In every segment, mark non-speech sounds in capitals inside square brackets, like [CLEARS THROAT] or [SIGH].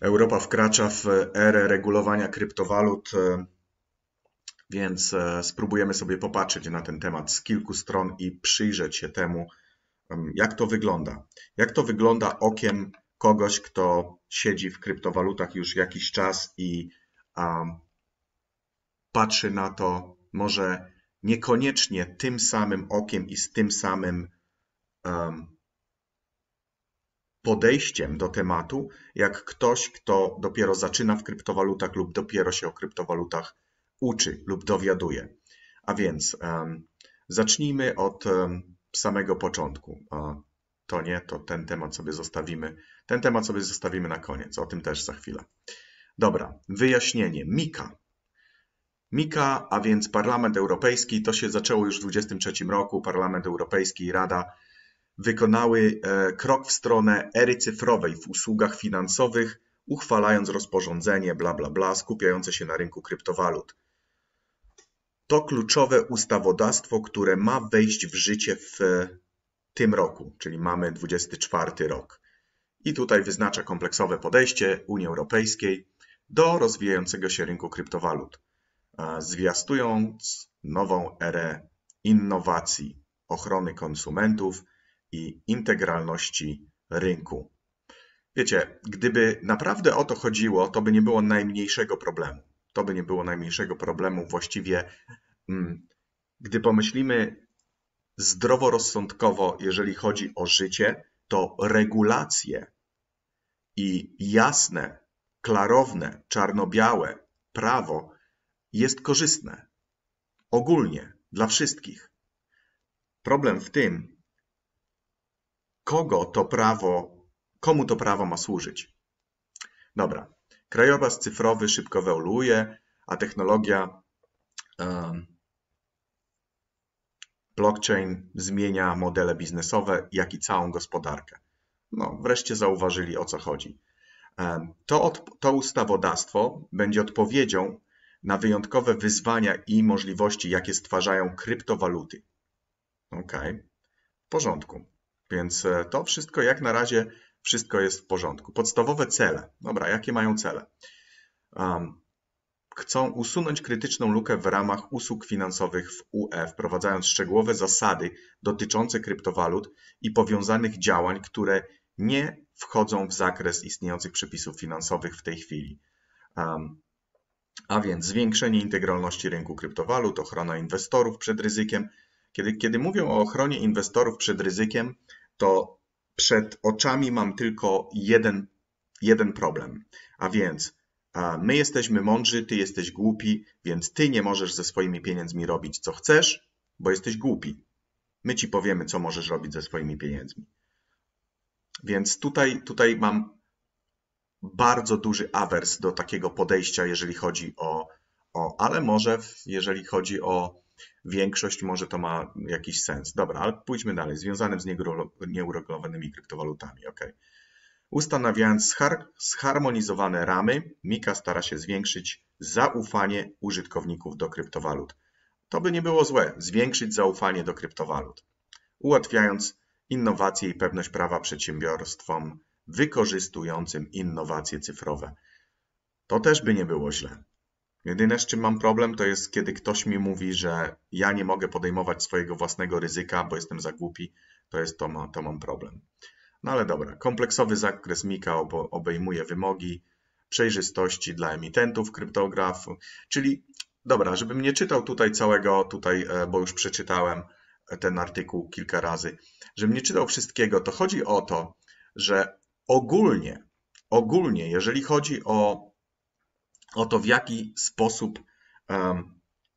Europa wkracza w erę regulowania kryptowalut, e, więc e, spróbujemy sobie popatrzeć na ten temat z kilku stron i przyjrzeć się temu, jak to wygląda. Jak to wygląda okiem kogoś, kto siedzi w kryptowalutach już jakiś czas i patrzy na to może niekoniecznie tym samym okiem i z tym samym podejściem do tematu, jak ktoś, kto dopiero zaczyna w kryptowalutach lub dopiero się o kryptowalutach uczy lub dowiaduje. A więc um, zacznijmy od um, samego początku. A to nie, to ten temat sobie zostawimy. Ten temat sobie zostawimy na koniec, o tym też za chwilę. Dobra, wyjaśnienie. Mika. Mika, a więc Parlament Europejski, to się zaczęło już w 23 roku. Parlament Europejski i Rada wykonały e, krok w stronę ery cyfrowej w usługach finansowych, uchwalając rozporządzenie bla bla bla skupiające się na rynku kryptowalut. To kluczowe ustawodawstwo, które ma wejść w życie w e, tym roku, czyli mamy 24 rok. I tutaj wyznacza kompleksowe podejście Unii Europejskiej do rozwijającego się rynku kryptowalut, e, zwiastując nową erę innowacji, ochrony konsumentów, i integralności rynku. Wiecie, gdyby naprawdę o to chodziło, to by nie było najmniejszego problemu. To by nie było najmniejszego problemu. Właściwie, mm, gdy pomyślimy zdroworozsądkowo, jeżeli chodzi o życie, to regulacje i jasne, klarowne, czarno-białe prawo jest korzystne ogólnie dla wszystkich. Problem w tym, kogo to prawo, komu to prawo ma służyć. Dobra, krajobraz cyfrowy szybko ewoluuje, a technologia um, blockchain zmienia modele biznesowe, jak i całą gospodarkę. No, wreszcie zauważyli o co chodzi. Um, to, to ustawodawstwo będzie odpowiedzią na wyjątkowe wyzwania i możliwości, jakie stwarzają kryptowaluty. OK, w porządku. Więc e, to wszystko jak na razie wszystko jest w porządku. Podstawowe cele. Dobra, jakie mają cele? Um, chcą usunąć krytyczną lukę w ramach usług finansowych w UE, wprowadzając szczegółowe zasady dotyczące kryptowalut i powiązanych działań, które nie wchodzą w zakres istniejących przepisów finansowych w tej chwili. Um, a więc zwiększenie integralności rynku kryptowalut, ochrona inwestorów przed ryzykiem. Kiedy, kiedy mówią o ochronie inwestorów przed ryzykiem, to przed oczami mam tylko jeden, jeden problem. A więc my jesteśmy mądrzy, ty jesteś głupi, więc ty nie możesz ze swoimi pieniędzmi robić co chcesz, bo jesteś głupi. My ci powiemy, co możesz robić ze swoimi pieniędzmi. Więc tutaj, tutaj mam bardzo duży awers do takiego podejścia, jeżeli chodzi o, o ale może w, jeżeli chodzi o większość może to ma jakiś sens. Dobra, ale pójdźmy dalej. Związanym z nieuregulowanymi kryptowalutami. ok. Ustanawiając zharmonizowane ramy, Mika stara się zwiększyć zaufanie użytkowników do kryptowalut. To by nie było złe, zwiększyć zaufanie do kryptowalut, ułatwiając innowacje i pewność prawa przedsiębiorstwom wykorzystującym innowacje cyfrowe. To też by nie było źle. Jedyne, z czym mam problem, to jest kiedy ktoś mi mówi, że ja nie mogę podejmować swojego własnego ryzyka, bo jestem za głupi. To jest to, ma, to mam problem. No ale dobra, kompleksowy zakres MIKA obejmuje wymogi przejrzystości dla emitentów kryptograf, czyli dobra, żebym nie czytał tutaj całego, tutaj, e, bo już przeczytałem e, ten artykuł kilka razy, żebym nie czytał wszystkiego, to chodzi o to, że ogólnie, ogólnie, jeżeli chodzi o o to, w jaki sposób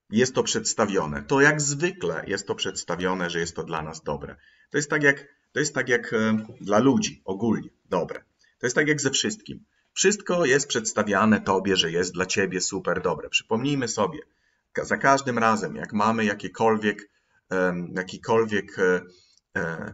jest to przedstawione. To jak zwykle jest to przedstawione, że jest to dla nas dobre. To jest tak jak, to jest tak jak dla ludzi ogólnie dobre. To jest tak jak ze wszystkim. Wszystko jest przedstawiane tobie, że jest dla ciebie super dobre. Przypomnijmy sobie, za każdym razem, jak mamy jakiekolwiek, jakikolwiek e, e,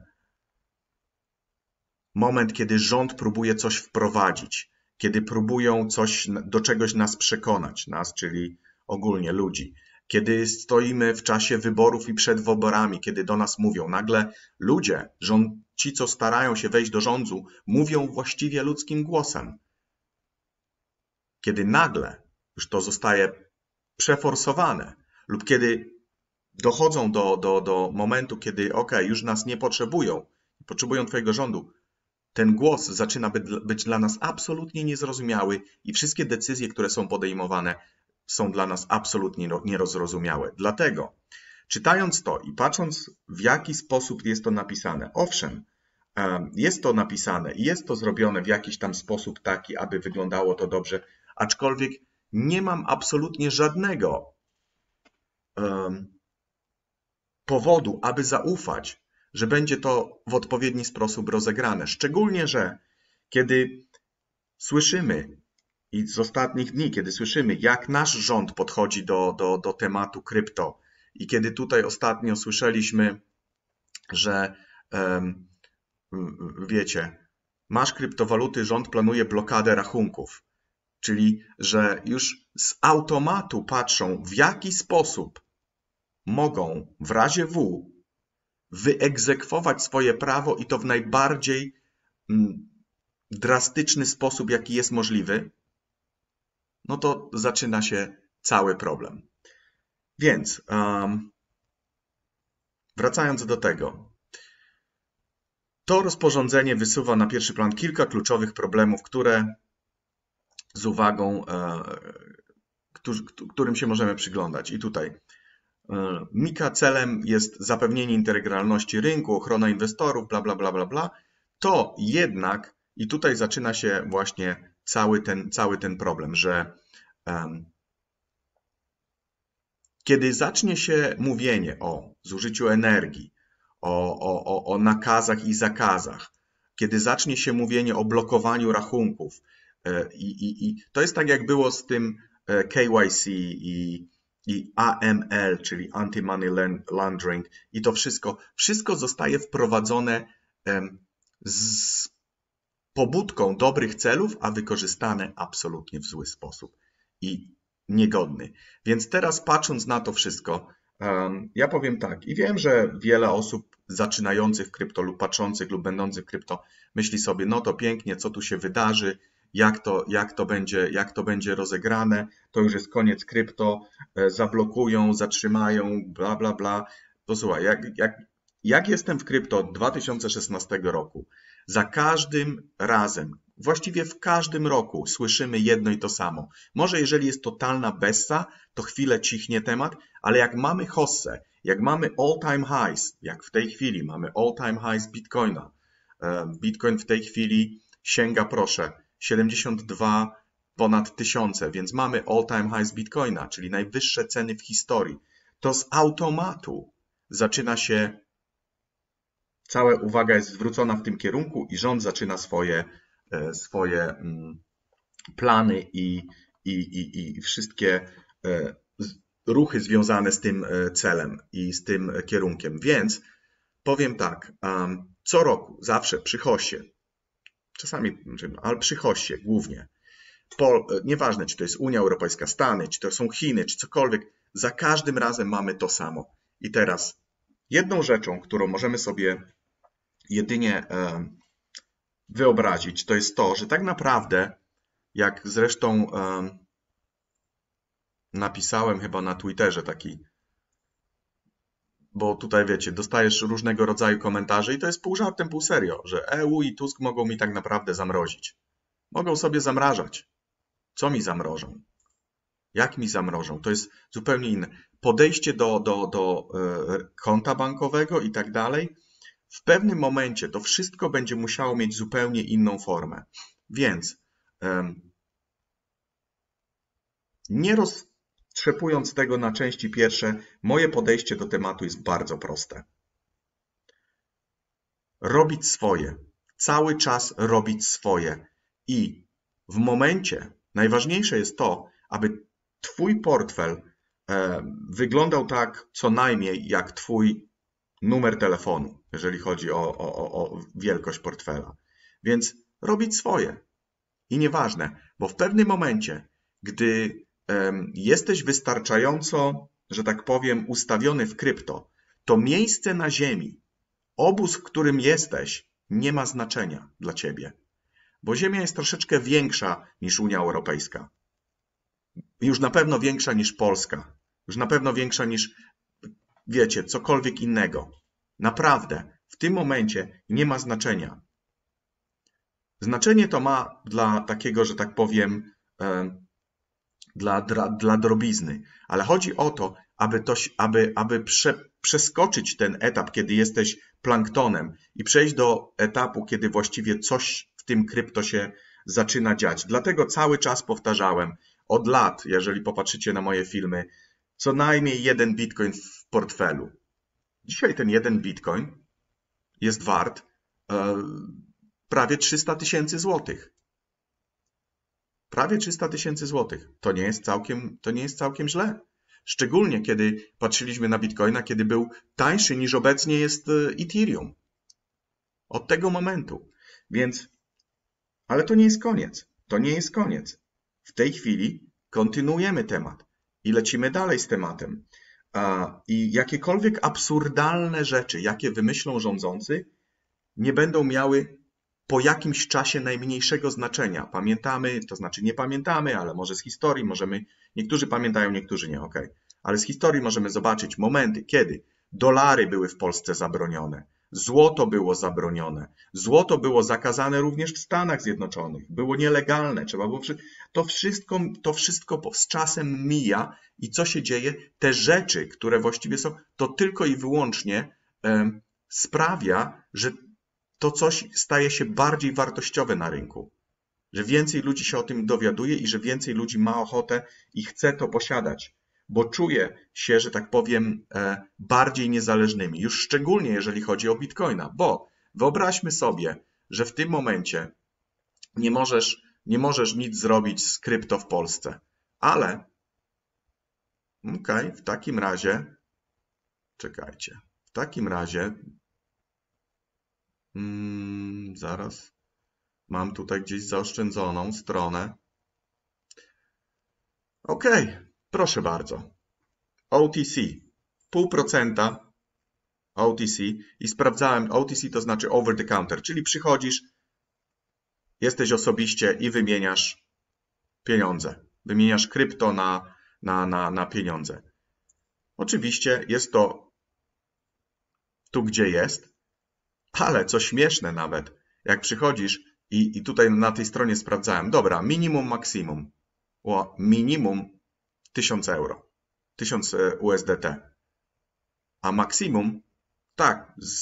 moment, kiedy rząd próbuje coś wprowadzić, kiedy próbują coś, do czegoś nas przekonać, nas, czyli ogólnie ludzi. Kiedy stoimy w czasie wyborów i przed wyborami, kiedy do nas mówią, nagle ludzie, rząd, ci, co starają się wejść do rządu, mówią właściwie ludzkim głosem. Kiedy nagle już to zostaje przeforsowane, lub kiedy dochodzą do, do, do momentu, kiedy ok, już nas nie potrzebują, potrzebują Twojego rządu, ten głos zaczyna być dla nas absolutnie niezrozumiały i wszystkie decyzje, które są podejmowane, są dla nas absolutnie nierozrozumiałe. Dlatego, czytając to i patrząc, w jaki sposób jest to napisane, owszem, e, jest to napisane i jest to zrobione w jakiś tam sposób taki, aby wyglądało to dobrze, aczkolwiek nie mam absolutnie żadnego um, powodu, aby zaufać że będzie to w odpowiedni sposób rozegrane. Szczególnie, że kiedy słyszymy i z ostatnich dni, kiedy słyszymy, jak nasz rząd podchodzi do, do, do tematu krypto, i kiedy tutaj ostatnio słyszeliśmy, że um, wiecie, masz kryptowaluty, rząd planuje blokadę rachunków, czyli że już z automatu patrzą, w jaki sposób mogą w razie W wyegzekwować swoje prawo i to w najbardziej mm, drastyczny sposób, jaki jest możliwy, no to zaczyna się cały problem. Więc um, wracając do tego, to rozporządzenie wysuwa na pierwszy plan kilka kluczowych problemów, które z uwagą, e, którym się możemy przyglądać. I tutaj E, Mika celem jest zapewnienie integralności rynku, ochrona inwestorów, bla, bla, bla, bla, bla. To jednak, i tutaj zaczyna się właśnie cały ten, cały ten problem, że um, kiedy zacznie się mówienie o zużyciu energii, o, o, o, nakazach i zakazach, kiedy zacznie się mówienie o blokowaniu rachunków, e, i, i, i to jest tak, jak było z tym e, KYC i i AML, czyli Anti-Money Laundering i to wszystko, wszystko zostaje wprowadzone z pobudką dobrych celów, a wykorzystane absolutnie w zły sposób i niegodny. Więc teraz patrząc na to wszystko, ja powiem tak, i wiem, że wiele osób zaczynających w krypto lub patrzących lub będących w krypto myśli sobie, no to pięknie, co tu się wydarzy, jak to, jak to, będzie, jak to będzie rozegrane, to już jest koniec krypto, e, zablokują, zatrzymają, bla, bla, bla. To jak, jak, jak jestem w krypto od 2016 roku, za każdym razem, właściwie w każdym roku słyszymy jedno i to samo. Może jeżeli jest totalna bessa, to chwilę cichnie temat, ale jak mamy hossę, jak mamy all-time highs, jak w tej chwili mamy all-time highs Bitcoina, e, Bitcoin w tej chwili sięga, proszę, 72 ponad tysiące, więc mamy all-time highs Bitcoina, czyli najwyższe ceny w historii. To z automatu zaczyna się, cała uwaga jest zwrócona w tym kierunku i rząd zaczyna swoje, e, swoje mm, plany i, i, i, i wszystkie e, ruchy związane z tym e, celem i z tym kierunkiem. Więc powiem tak, co roku, zawsze przy hosie, czasami, znaczy, ale przy hoście głównie, Pol, e, nieważne czy to jest Unia Europejska, Stany, czy to są Chiny, czy cokolwiek, za każdym razem mamy to samo. I teraz jedną rzeczą, którą możemy sobie jedynie e, wyobrazić, to jest to, że tak naprawdę, jak zresztą e, napisałem chyba na Twitterze taki bo tutaj wiecie, dostajesz różnego rodzaju komentarze i to jest pół żartem, pół serio, że EU i Tusk mogą mi tak naprawdę zamrozić. Mogą sobie zamrażać. Co mi zamrożą? Jak mi zamrożą? To jest zupełnie inne. Podejście do, do, do e, konta bankowego i tak dalej. W pewnym momencie to wszystko będzie musiało mieć zupełnie inną formę. Więc nie roz, Strzepując tego na części pierwsze, moje podejście do tematu jest bardzo proste. Robić swoje. Cały czas robić swoje. I w momencie najważniejsze jest to, aby Twój portfel e, wyglądał tak co najmniej jak Twój numer telefonu, jeżeli chodzi o, o, o wielkość portfela. Więc robić swoje. I nieważne, bo w pewnym momencie, gdy jesteś wystarczająco, że tak powiem, ustawiony w krypto, to miejsce na ziemi, obóz, w którym jesteś, nie ma znaczenia dla ciebie, bo Ziemia jest troszeczkę większa niż Unia Europejska. Już na pewno większa niż Polska, już na pewno większa niż, wiecie, cokolwiek innego. Naprawdę, w tym momencie nie ma znaczenia. Znaczenie to ma dla takiego, że tak powiem, dla, dla, dla drobizny. Ale chodzi o to, aby, to, aby, aby prze, przeskoczyć ten etap, kiedy jesteś planktonem i przejść do etapu, kiedy właściwie coś w tym krypto się zaczyna dziać. Dlatego cały czas powtarzałem, od lat, jeżeli popatrzycie na moje filmy, co najmniej jeden bitcoin w portfelu. Dzisiaj ten jeden bitcoin jest wart e, prawie 300 tysięcy złotych. Prawie 300 tysięcy złotych. To nie, jest całkiem, to nie jest całkiem źle. Szczególnie kiedy patrzyliśmy na Bitcoina, kiedy był tańszy niż obecnie jest e, Ethereum. Od tego momentu. Więc, ale to nie jest koniec. To nie jest koniec. W tej chwili kontynuujemy temat i lecimy dalej z tematem. I jakiekolwiek absurdalne rzeczy, jakie wymyślą rządzący, nie będą miały po jakimś czasie najmniejszego znaczenia. Pamiętamy, to znaczy nie pamiętamy, ale może z historii możemy, niektórzy pamiętają, niektórzy nie, ok. Ale z historii możemy zobaczyć momenty, kiedy dolary były w Polsce zabronione, złoto było zabronione, złoto było zakazane również w Stanach Zjednoczonych, było nielegalne, trzeba było... To wszystko, to wszystko z czasem mija i co się dzieje? Te rzeczy, które właściwie są, to tylko i wyłącznie sprawia, że to coś staje się bardziej wartościowe na rynku. Że więcej ludzi się o tym dowiaduje i że więcej ludzi ma ochotę i chce to posiadać, bo czuje się, że tak powiem, e, bardziej niezależnymi. Już szczególnie jeżeli chodzi o bitcoina, bo wyobraźmy sobie, że w tym momencie nie możesz, nie możesz nic zrobić z krypto w Polsce, ale okej, okay, w takim razie czekajcie. W takim razie Mm, zaraz. Mam tutaj gdzieś zaoszczędzoną stronę. OK, proszę bardzo. OTC, pół procenta OTC i sprawdzałem, OTC to znaczy over the counter, czyli przychodzisz, jesteś osobiście i wymieniasz pieniądze. Wymieniasz krypto na, na, na, na pieniądze. Oczywiście jest to tu, gdzie jest, ale co śmieszne nawet, jak przychodzisz i, i tutaj na tej stronie sprawdzałem, dobra, minimum, maksimum. minimum 1000 euro, 1000 e, USDT. A maksimum, tak, z,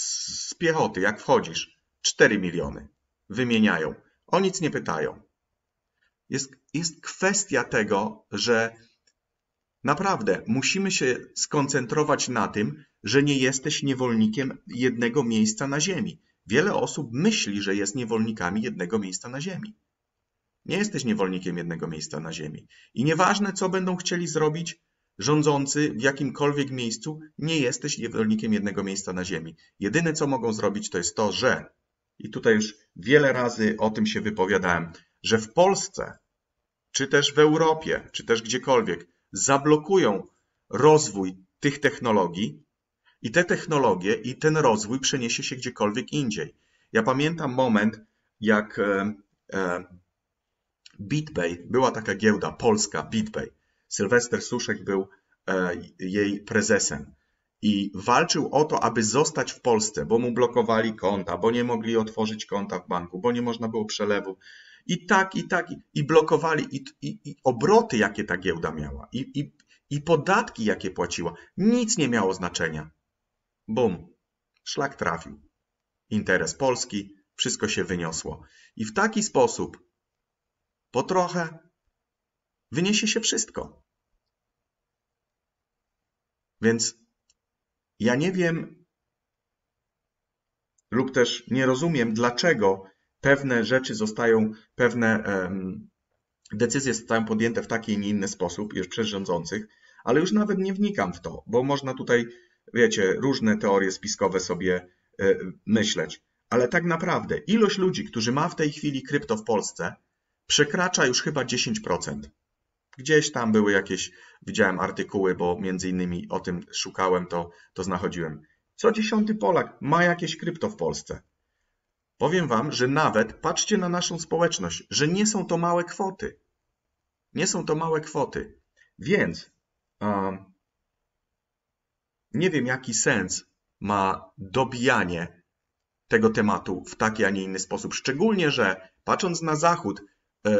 z piechoty, jak wchodzisz, 4 miliony. Wymieniają. O nic nie pytają. Jest, jest kwestia tego, że Naprawdę, musimy się skoncentrować na tym, że nie jesteś niewolnikiem jednego miejsca na Ziemi. Wiele osób myśli, że jest niewolnikami jednego miejsca na Ziemi. Nie jesteś niewolnikiem jednego miejsca na Ziemi. I nieważne, co będą chcieli zrobić rządzący w jakimkolwiek miejscu, nie jesteś niewolnikiem jednego miejsca na Ziemi. Jedyne, co mogą zrobić, to jest to, że i tutaj już wiele razy o tym się wypowiadałem, że w Polsce, czy też w Europie, czy też gdziekolwiek, zablokują rozwój tych technologii i te technologie i ten rozwój przeniesie się gdziekolwiek indziej. Ja pamiętam moment, jak e, e, BitBay, była taka giełda polska, BitBay. Sylwester Suszek był e, jej prezesem i walczył o to, aby zostać w Polsce, bo mu blokowali konta, bo nie mogli otworzyć konta w banku, bo nie można było przelewu i tak, i tak, i, blokowali, i, i, i, obroty, jakie ta giełda miała, i, i podatki, jakie płaciła. Nic nie miało znaczenia. Bum, szlak trafił. Interes Polski, wszystko się wyniosło. I w taki sposób, po trochę, wyniesie się wszystko. Więc ja nie wiem, lub też nie rozumiem, dlaczego pewne rzeczy zostają, pewne decyzje zostają podjęte w taki, nie inny sposób już przez rządzących, ale już nawet nie wnikam w to, bo można tutaj, wiecie, różne teorie spiskowe sobie e, myśleć. Ale tak naprawdę ilość ludzi, którzy ma w tej chwili krypto w Polsce, przekracza już chyba 10%. Gdzieś tam były jakieś, widziałem artykuły, bo między innymi o tym szukałem, to, to znachodziłem. Co dziesiąty Polak ma jakieś krypto w Polsce. Powiem Wam, że nawet patrzcie na naszą społeczność, że nie są to małe kwoty. Nie są to małe kwoty. Więc um, nie wiem, jaki sens ma dobijanie tego tematu w taki, a nie inny sposób. Szczególnie, że patrząc na Zachód, y,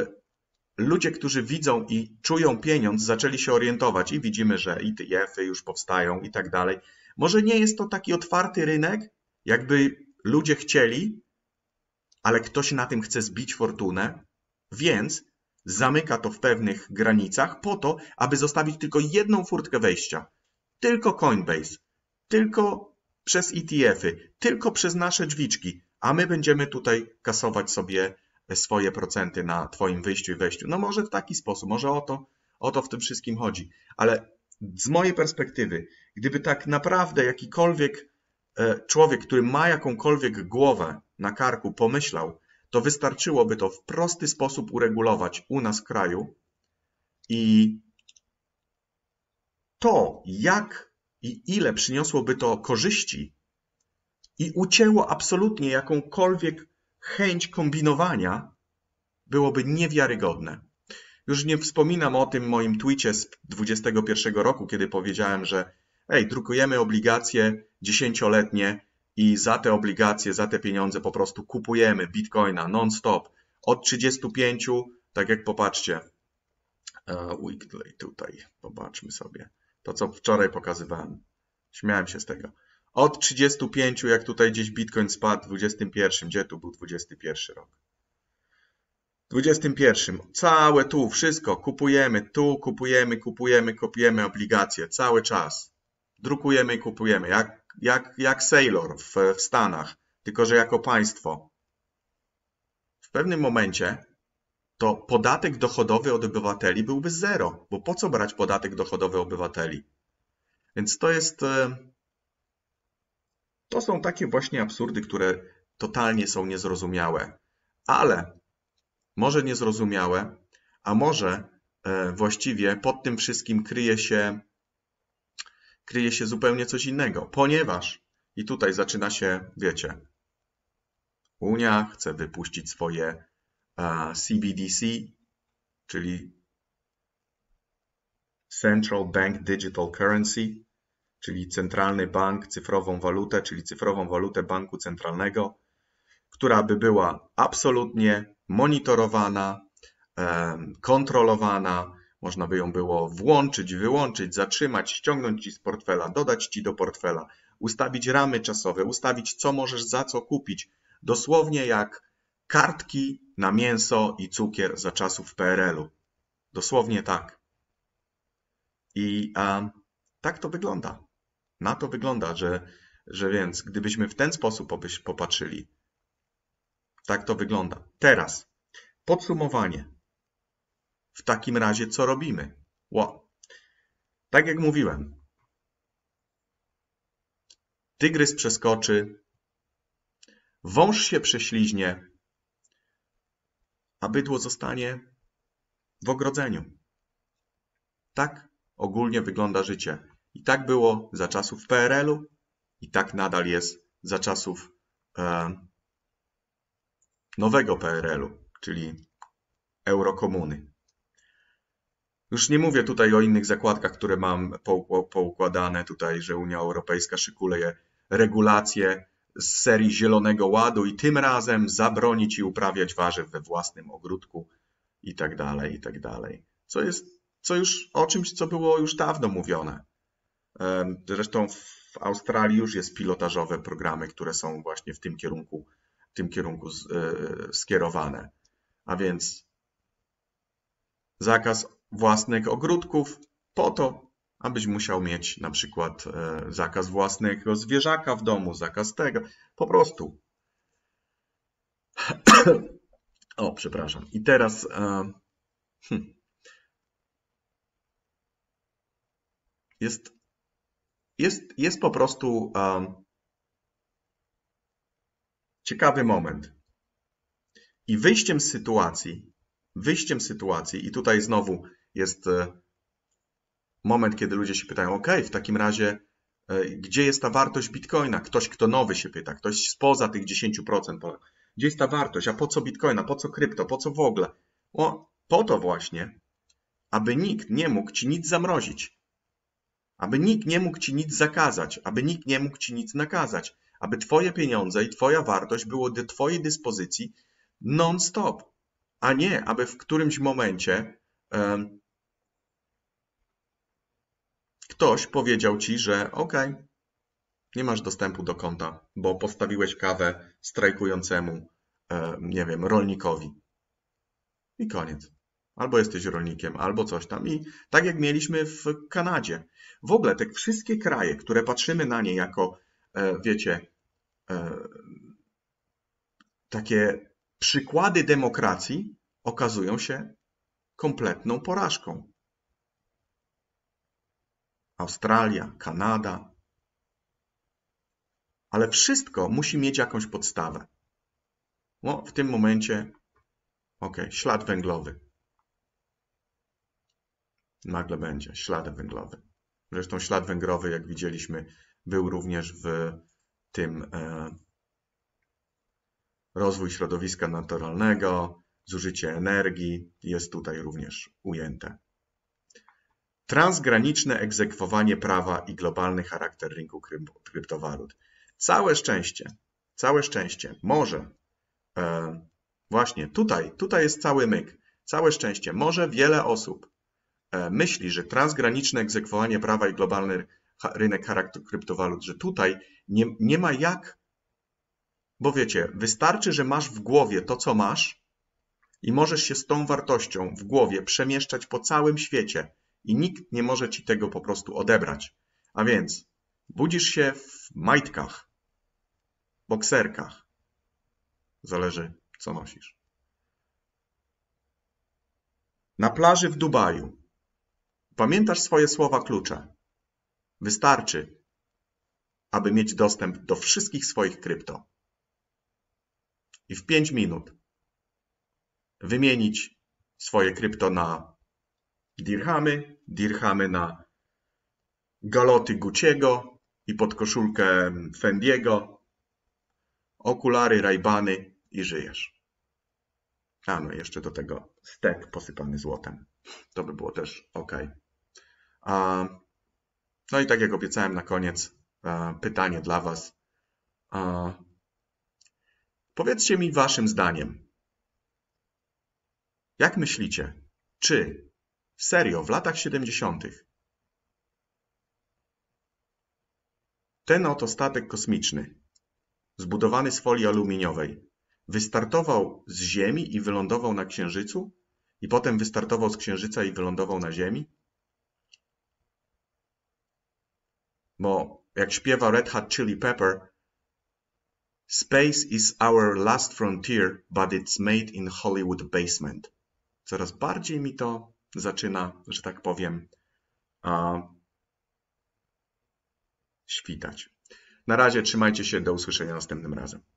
ludzie, którzy widzą i czują pieniądz, zaczęli się orientować i widzimy, że ETF-y już powstają i tak dalej. Może nie jest to taki otwarty rynek, jakby ludzie chcieli, ale ktoś na tym chce zbić fortunę, więc zamyka to w pewnych granicach po to, aby zostawić tylko jedną furtkę wejścia. Tylko Coinbase, tylko przez ETF-y, tylko przez nasze drzwiczki, a my będziemy tutaj kasować sobie e, swoje procenty na Twoim wyjściu i wejściu. No może w taki sposób, może o to, o to w tym wszystkim chodzi, ale z mojej perspektywy, gdyby tak naprawdę jakikolwiek E, człowiek, który ma jakąkolwiek głowę na karku, pomyślał, to wystarczyłoby to w prosty sposób uregulować u nas w kraju i to, jak i ile przyniosłoby to korzyści i ucięło absolutnie jakąkolwiek chęć kombinowania, byłoby niewiarygodne. Już nie wspominam o tym moim tweetie z 21 roku, kiedy powiedziałem, że ej, drukujemy obligacje dziesięcioletnie i za te obligacje, za te pieniądze po prostu kupujemy bitcoina non-stop od 35, tak jak popatrzcie, e, weekly tutaj, popatrzmy sobie, to co wczoraj pokazywałem, śmiałem się z tego. Od 35, jak tutaj gdzieś Bitcoin spadł w 21, gdzie tu był 21 rok? 21. Całe tu, wszystko kupujemy, tu kupujemy, kupujemy, kupujemy obligacje cały czas drukujemy i kupujemy, jak, jak, jak Sailor w, w Stanach, tylko że jako państwo. W pewnym momencie to podatek dochodowy od obywateli byłby zero, bo po co brać podatek dochodowy obywateli? Więc to jest. E, to są takie właśnie absurdy, które totalnie są niezrozumiałe. Ale może niezrozumiałe, a może e, właściwie pod tym wszystkim kryje się kryje się zupełnie coś innego, ponieważ i tutaj zaczyna się, wiecie, Unia chce wypuścić swoje CBDC, e, czyli Central Bank Digital Currency, czyli centralny bank, cyfrową walutę, czyli cyfrową walutę banku centralnego, która by była absolutnie monitorowana, e, kontrolowana, można by ją było włączyć, wyłączyć, zatrzymać, ściągnąć ci z portfela, dodać ci do portfela, ustawić ramy czasowe, ustawić co możesz za co kupić. Dosłownie jak kartki na mięso i cukier za czasów PRL-u. Dosłownie tak. I um, tak to wygląda. Na to wygląda, że, że więc gdybyśmy w ten sposób popatrzyli, tak to wygląda. Teraz podsumowanie. W takim razie co robimy? Ło. Tak jak mówiłem, tygrys przeskoczy, wąż się prześliźnie, a bydło zostanie w ogrodzeniu. Tak ogólnie wygląda życie. I tak było za czasów PRL-u, i tak nadal jest za czasów e, nowego PRL-u, czyli eurokomuny. Już nie mówię tutaj o innych zakładkach, które mam poukładane tutaj, że Unia Europejska szykuleje regulacje z serii Zielonego Ładu i tym razem zabronić i uprawiać warzyw we własnym ogródku i tak dalej, i tak dalej. Co jest, co już o czymś, co było już dawno mówione. Zresztą w Australii już jest pilotażowe programy, które są właśnie w tym kierunku, w tym kierunku e, skierowane. A więc zakaz własnych ogródków po to, abyś musiał mieć na przykład e, zakaz własnego zwierzaka w domu, zakaz tego, po prostu. [CLEARS THROAT] o, przepraszam. I teraz. E, hmm, jest, jest, jest po prostu um, ciekawy moment. I wyjściem z sytuacji, wyjściem z sytuacji, i tutaj znowu jest e, moment, kiedy ludzie się pytają, ok, w takim razie e, gdzie jest ta wartość bitcoina? Ktoś, kto nowy się pyta, ktoś spoza tych 10%, gdzie jest ta wartość, a po co bitcoina, po co krypto, po co w ogóle? O, po to właśnie, aby nikt nie mógł ci nic zamrozić, aby nikt nie mógł ci nic zakazać, aby nikt nie mógł ci nic nakazać, aby twoje pieniądze i twoja wartość było do twojej dyspozycji non-stop, a nie aby w którymś momencie um, ktoś powiedział ci, że ok, nie masz dostępu do konta, bo postawiłeś kawę strajkującemu, e, nie wiem, rolnikowi. I koniec. Albo jesteś rolnikiem, albo coś tam. I tak jak mieliśmy w Kanadzie. W ogóle te wszystkie kraje, które patrzymy na nie jako, e, wiecie, e, takie przykłady demokracji, okazują się kompletną porażką. Australia, Kanada. Ale wszystko musi mieć jakąś podstawę. No, w tym momencie, ok, ślad węglowy. Nagle będzie ślad węglowy. Zresztą ślad węglowy, jak widzieliśmy, był również w tym e, rozwój środowiska naturalnego, zużycie energii jest tutaj również ujęte transgraniczne egzekwowanie prawa i globalny charakter rynku kryptowalut. Całe szczęście, całe szczęście, może, e, właśnie tutaj, tutaj jest cały myk, całe szczęście, może wiele osób e, myśli, że transgraniczne egzekwowanie prawa i globalny rynek charakter kryptowalut, że tutaj nie, nie ma jak, bo wiecie, wystarczy, że masz w głowie to, co masz i możesz się z tą wartością w głowie przemieszczać po całym świecie, i nikt nie może ci tego po prostu odebrać. A więc budzisz się w majtkach, bokserkach. Zależy, co nosisz. Na plaży w Dubaju. Pamiętasz swoje słowa klucze. Wystarczy, aby mieć dostęp do wszystkich swoich krypto. I w 5 minut wymienić swoje krypto na dirhamy, dirhamy na galoty Gucciego i podkoszulkę Fendiego, okulary, rajbany i żyjesz. A no, jeszcze do tego stek posypany złotem. To by było też ok. no i tak jak obiecałem na koniec, pytanie dla Was. powiedzcie mi Waszym zdaniem, jak myślicie, czy Serio, w latach 70. Ten oto statek kosmiczny, zbudowany z folii aluminiowej, wystartował z Ziemi i wylądował na Księżycu, i potem wystartował z Księżyca i wylądował na Ziemi? Bo jak śpiewa Red Hot Chili Pepper, Space is our last frontier, but it's made in Hollywood basement. Coraz bardziej mi to zaczyna, że tak powiem, a, świtać. Na razie trzymajcie się, do usłyszenia następnym razem.